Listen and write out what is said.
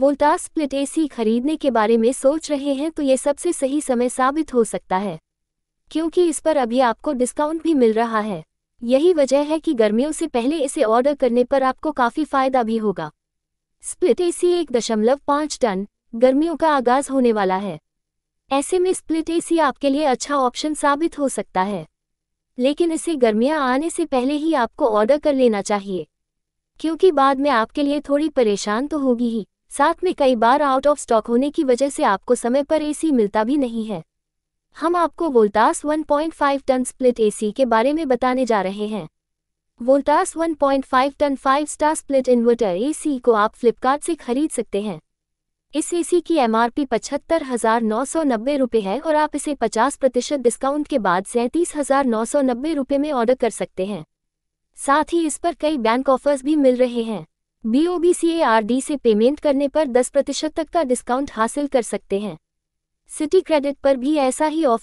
Voltas split AC खरीदने के बारे में सोच रहे हैं तो ये सबसे सही समय साबित हो सकता है क्योंकि इस पर अभी आपको डिस्काउंट भी मिल रहा है यही वजह है कि गर्मियों से पहले इसे ऑर्डर करने पर आपको काफ़ी फायदा भी होगा स्प्लिट एसी एक दशमलव पाँच टन गर्मियों का आगाज होने वाला है ऐसे में स्प्लिट एसी आपके लिए अच्छा ऑप्शन साबित हो सकता है लेकिन इसे गर्मियाँ आने से पहले ही आपको ऑर्डर कर लेना चाहिए क्योंकि बाद में आपके लिए थोड़ी परेशान तो होगी ही साथ में कई बार आउट ऑफ स्टॉक होने की वजह से आपको समय पर एसी मिलता भी नहीं है हम आपको वोल्टास 1.5 टन स्प्लिट एसी के बारे में बताने जा रहे हैं Voltas 1.5 ton 5 star split inverter AC को आप फ्लिपकार्ट से खरीद सकते हैं इस एसी की एमआरपी पचहत्तर हजार नौ सौ नब्बे रुपये है और आप इसे 50 प्रतिशत डिस्काउंट के बाद सैंतीस हजार नौ सौ नब्बे रुपये में ऑर्डर कर सकते हैं साथ ही इस पर कई बैंक ऑफर्स भी मिल रहे हैं बीओबीसीएआरडी से पेमेंट करने पर 10 प्रतिशत तक का डिस्काउंट हासिल कर सकते हैं सिटी क्रेडिट पर भी ऐसा ही ऑफर